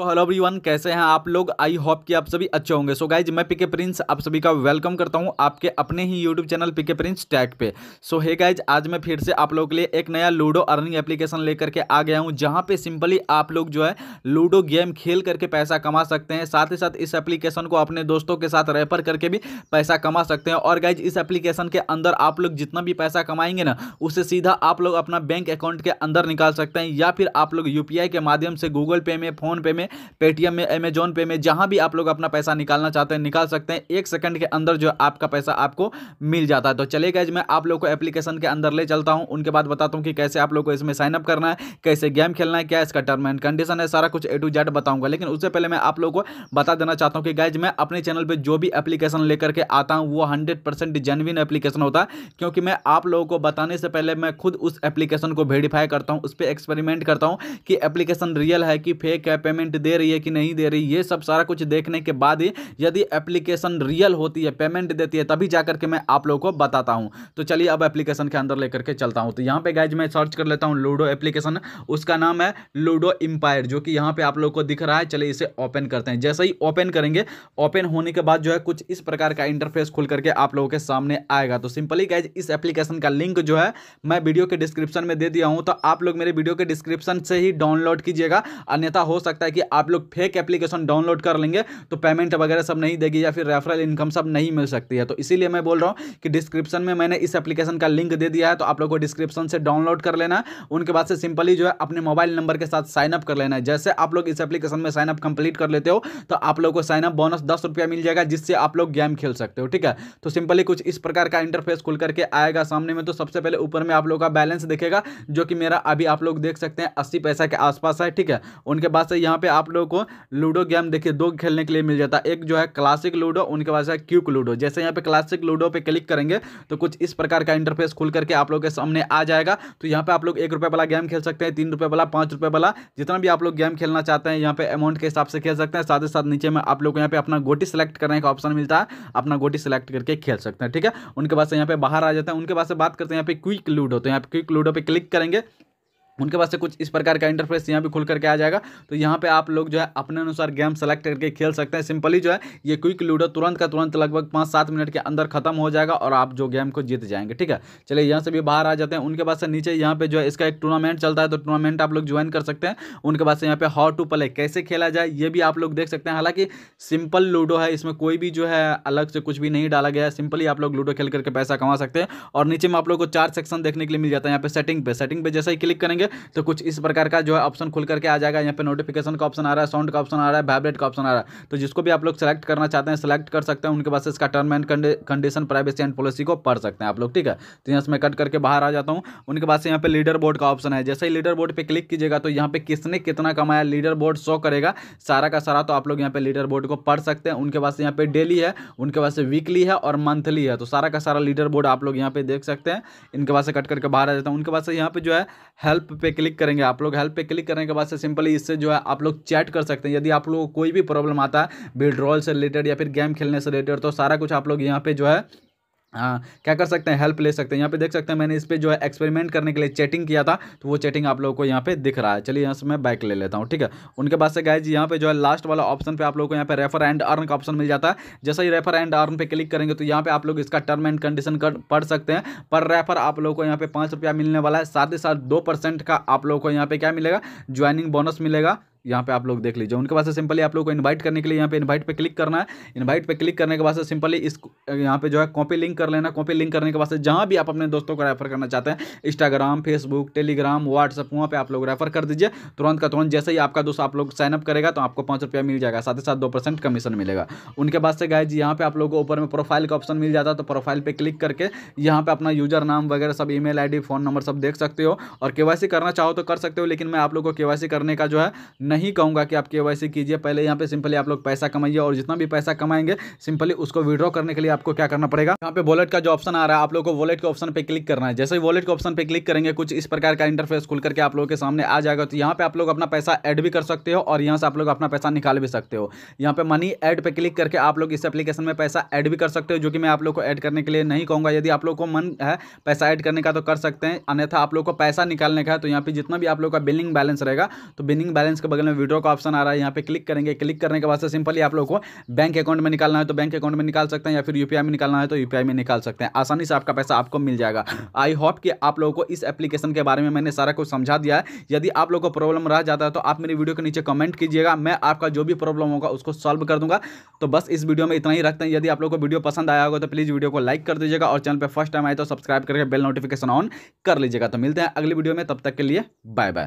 तो hello everyone कैसे हैं आप लोग आई होप कि आप सभी अच्छे होंगे सो गाइज मैं पीके प्रिंस आप सभी का वेलकम करता हूं आपके अपने ही YouTube channel PK Prince tag पे सो हे गाइज आज मैं फिर से आप लोगों के लिए एक नया लूडो अर्निंग एप्लीकेशन लेकर के आ गया हूं जहां पे सिंपली आप लोग जो है लूडो गेम खेल करके पैसा कमा सकते हैं साथ ही साथ इस एप्लीकेशन को अपने दोस्तों के साथ रेफर करके भी पैसा कमा सकते हैं और गाइज इस एप्लीकेशन के अंदर आप लोग जितना भी पैसा कमाएंगे ना उसे सीधा आप लोग अपना बैंक अकाउंट के अंदर निकाल सकते हैं या फिर आप लोग यू के माध्यम से गूगल पे में फ़ोनपे में पेटीएम में अमेजोन पे में जहां भी आप लोग अपना पैसा निकालना चाहते हैं निकाल सकते हैं एक सेकंड के अंदर जो आपका पैसा आपको मिल जाता है तो चले गए मैं आप लोग को एप्लीकेशन के अंदर ले चलता हूँ उनके बाद बताता हूँ कि कैसे आप लोग को इसमें साइनअप करना है कैसे गेम खेलना है क्या इसका टर्म एंड कंडीशन है सारा कुछ ए टू जेड बताऊँगा लेकिन उससे पहले मैं आप लोग को बता देना चाहता हूँ कि गाइज मैं अपने चैनल पर जो भी एप्लीकेशन लेकर के आता हूँ वो हंड्रेड परसेंट जेनविन एप्लीकेशन होता है क्योंकि मैं आप लोगों को बताने से पहले मैं खुद उस एप्लीकेशन को वेरीफाई करता हूँ उस पर एक्सपेरिमेंट करता हूँ कि एप्लीकेशन रियल है कि फेक है पेमेंट पेमेंट दे रही है कि नहीं दे रही ये सब सारा कुछ देखने के बाद ही यदि एप्लीकेशन रियल होती है पेमेंट देती है तभी जा करके मैं आप लोगों को बताता हूँ तो चलिए अब एप्लीकेशन के अंदर लेकर के चलता हूँ तो यहाँ पे गाइज मैं सर्च कर लेता हूँ लूडो एप्लीकेशन उसका नाम है लूडो एम्पायर जो कि यहाँ पर आप लोग को दिख रहा है चलिए इसे ओपन करते हैं जैसे ही ओपन करेंगे ओपन होने के बाद जो है कुछ इस प्रकार का इंटरफेस खुल करके आप लोगों के सामने आएगा तो सिंपली गाइज इस एप्लीकेशन का लिंक जो है मैं वीडियो के डिस्क्रिप्शन में दे दिया हूँ तो आप लोग मेरे वीडियो के डिस्क्रिप्शन से ही डाउनलोड कीजिएगा अन्यथा हो सकता है कि कि आप लोग फेक एप्लीकेशन डाउनलोड कर लेंगे तो पेमेंट वगैरह सब नहीं देगी या फिर रेफरल इनकम सब नहीं मिल सकती है तो इसीलिए मैं बोल रहा हूँ कि डिस्क्रिप्शन में मैंने इस एप्लीकेशन का लिंक दे दिया है तो आप लोग को डिस्क्रिप्शन से डाउनलोड कर लेना उनके बाद से सिंपली जो है अपने मोबाइल नंबर के साथ साइनअप कर लेना है जैसे आप लोग इस एप्लीकेशन में साइनअप कंप्लीट कर लेते हो तो आप लोग को साइनअप बोनस दस रुपया मिल जाएगा जिससे आप लोग गेम खेल सकते हो ठीक है तो सिंपली कुछ इस प्रकार का इंटरफेस खुल करके आएगा सामने में तो सबसे पहले ऊपर में आप लोग का बैलेंस दिखेगा जो कि मेरा अभी आप लोग देख सकते हैं अस्सी पैसा के आसपास है ठीक है उनके बाद से यहाँ पे आप लोगों को लूडो गेम देखिए दो खेलने के लिए मिल जाता है एक जो है क्लासिक लूडो उनके पास है क्यूक लूडो जैसे यहाँ पे क्लासिक लूडो पे क्लिक करेंगे तो कुछ इस प्रकार का इंटरफेस खुल करके आप लोग के सामने आ जाएगा तो यहाँ पे आप लोग एक रुपये वाला गेम खेल सकते हैं तीन रुपये वाला पाँच रुपये वाला जितना भी आप लोग गेम खेलना चाहते हैं यहाँ पे अमाउंट के हिसाब से खेल सकते हैं साथ ही साथ नीचे में आप लोग यहाँ पे अपना गोटी सेलेक्ट करने का ऑप्शन मिलता है अपना गोटी सेलेक्ट करके खेल सकते हैं ठीक है उनके पास से यहाँ पे बाहर आ जाते हैं उनके पास से बात करते हैं यहाँ पे क्विक लूडो तो यहाँ पे क्विक लूडो पे क्लिक करेंगे उनके पास से कुछ इस प्रकार का इंटरफेस यहाँ भी खुल करके आ जाएगा तो यहाँ पे आप लोग जो है अपने अनुसार गेम सेलेक्ट करके खेल सकते हैं सिंपली जो है ये क्विक लूडो तुरंत का तुरंत लगभग पाँच सात मिनट के अंदर खत्म हो जाएगा और आप जो गेम को जीत जाएंगे ठीक है चलिए यहाँ से भी बाहर आ जाते हैं उनके पास से नीचे यहाँ पे जो है इसका एक टूर्नामेंट चलता है तो टूर्नामेंट आप लोग ज्वाइन कर सकते हैं उनके पास से यहाँ पे हाउ टू प्ले कैसे खेला जाए ये भी आप लोग देख सकते हैं हालांकि सिंपल लूडो है इसमें कोई भी जो है अलग से कुछ भी नहीं डाला गया है सिंपली आप लोग लूडो खेल करके पैसा कमा सकते हैं और नीचे में आप लोग को चार सेक्शन देखने के लिए मिल जाता है यहाँ पे सेटिंग पे सेटिंग पे जैसे ही क्लिक करेंगे तो कुछ इस प्रकार का जो है ऑप्शन खुल करके आ जाएगा यहाँ पे नोटिफिकेशन का ऑप्शन आ रहा है साउंड का ऑप्शन आ रहा है वाइब्रेट का ऑप्शन आ रहा है तो जिसको भी आप लोग सेलेक्ट करना चाहते हैं सेलेक्ट कर सकते हैं उनके पास इसका term and condition privacy and policy को पढ़ सकते हैं आप लोग ठीक है तो यहाँ से मैं कट करके बाहर आ जाता हूँ उनके पास यहाँ पे लीडर बोर्ड का ऑप्शन है जैसे ही लीडर बोर्ड पर क्लिक कीजिएगा तो यहाँ पे किसने कितना कमाया लीडर बोर्ड शो करेगा सारा का सारा तो आप लोग यहाँ पे लीडर बोर्ड को पढ़ सकते हैं उनके पास यहाँ पे डेली है उनके पास वीकली है और मंथली है तो सारा का सारा लीडर बोर्ड आप लोग यहाँ पे देख सकते हैं इनके पास से कट करके बाहर आ जाता हूँ उनके पास यहाँ पे जो है हेल्प पे क्लिक करेंगे आप लोग हेल्प पे क्लिक करने के बाद से सिंपली इससे जो है आप लोग चैट कर सकते हैं यदि आप लोगों को कोई भी प्रॉब्लम आता है विड्रॉल से रिलेटेड या फिर गेम खेलने से रिलेटेड तो सारा कुछ आप लोग यहाँ पे जो है आ, हाँ, क्या कर सकते हैं हेल्प ले सकते हैं यहाँ पे देख सकते हैं मैंने इस पर जो है एक्सपेरिमेंट करने के लिए चैटिंग किया था तो वो चैटिंग आप लोगों को यहाँ पे दिख रहा है चलिए यहाँ से मैं बैक ले लेता हूँ ठीक है उनके बाद से जी यहाँ पे जो है लास्ट वाला ऑप्शन पे आप लोगों को यहाँ पे रेफर एंड अर्न का ऑप्शन मिल जाता है जैसा ही रेफर एंड अर्न पे क्लिक करेंगे तो यहाँ पे आप लोग इसका टर्म एंड कंडीशन कर पढ़ सकते हैं पर रेफर आप लोग को यहाँ पे पाँच मिलने वाला है साथ ही साथ दो का आप लोगों को यहाँ पे क्या मिलेगा ज्वाइनिंग बोनस मिलेगा यहाँ पे आप लोग देख लीजिए उनके पास से सिंपली आप लोग को इनवाइट करने के लिए यहाँ पे इनवाइट पे क्लिक करना है इनवाइट पे क्लिक करने के बाद से सिंपली इस यहाँ पे जो है कॉपी लिंक कर लेना कॉपी लिंक करने के बाद से जहाँ भी आप अपने दोस्तों को रेफर करना चाहते हैं इंस्टाग्राम फेसबुक टेलीग्राम व्हाट्सअप वहाँ पर आप लोग रेफर कर दीजिए तुरंत का तुरंत जैसे ही आपका दोस्त आप लोग साइनअप करेगा तो आपको पाँच मिल जाएगा साथ ही साथ दो कमीशन मिलेगा उनके बाद से गाय जी यहाँ पर आप लोग को ऊपर में प्रोफाइल का ऑप्शन मिल जाता है तो प्रोफाइल पर क्लिक करके यहाँ पर अपना यूजर नाम वगैरह सब ई मेल फोन नंबर सब देख सकते हो और के करना चाहो तो कर सकते हो लेकिन मैं आप लोग को के करने का जो है नहीं कहूँगा कि आप के कीजिए पहले यहाँ पे सिंपली आप लोग पैसा कमाइए और जितना भी पैसा कमाएंगे सिंपली उसको विड्रॉ करने के लिए आपको क्या करना पड़ेगा यहाँ पे वॉलेट का जो ऑप्शन आ रहा है आप लोग को वॉलेट के ऑप्शन पर क्लिक करना है जैसे ही वॉलेट के ऑप्शन पर क्लिक करेंगे कुछ इस प्रकार का इंटरफेस खुल करके आप लोगों के सामने आ जाएगा तो यहाँ पे आप लोग अपना पैसा एड भी कर सकते हो और यहाँ से आप लोग अपना पैसा निकाल भी सकते हो यहाँ पे मनी एड पे क्लिक करके आप लोग इस एप्लीकेशन में पैसा एड भी कर सकते हो जो कि मैं आप लोग को एड करने के लिए नहीं कहूँगा यदि आप लोग को मन है पैसा एड करने का तो कर सकते हैं अन्यथा आप लोग को पैसा निकालने का है तो यहाँ पे जितना भी आप लोग का बिलिंग बैलेंस रहेगा तो बिलिंग बैलेंस के बगल में विड्रॉ का ऑप्शन आ रहा है यहाँ पे क्लिक करेंगे क्लिक करने के बाद से सिंपली आप लोग को बैंक अकाउंट में निकालना है तो बैंक अकाउंट में निकाल सकते हैं या फिर यूपीआई में निकालना है तो यूपीआई में निकाल सकते हैं आसानी से आपका पैसा आपको मिल जाएगा आई होप कि आप लोगों को इस एप्लीकेशन के बारे में मैंने सारा कुछ समझा दिया है यदि आप लोग को प्रॉब्लम रह जाता है तो आप मेरी वीडियो के नीचे कमेंट कीजिएगा मैं आपका जो भी प्रॉब्लम होगा उसको सॉल्व कर दूंगा तो बस इस वीडियो में इतना ही रखते हैं यदि आप लोग को वीडियो पसंद आया होगा तो प्लीज़ वीडियो को लाइक कर दीजिएगा और चैनल पर फर्स्ट टाइम आए तो सब्सक्राइब करके बेल नोटिफिकेशन ऑन कर लीजिएगा तो मिलते हैं अगली वीडियो में तब तक के लिए बाय बाय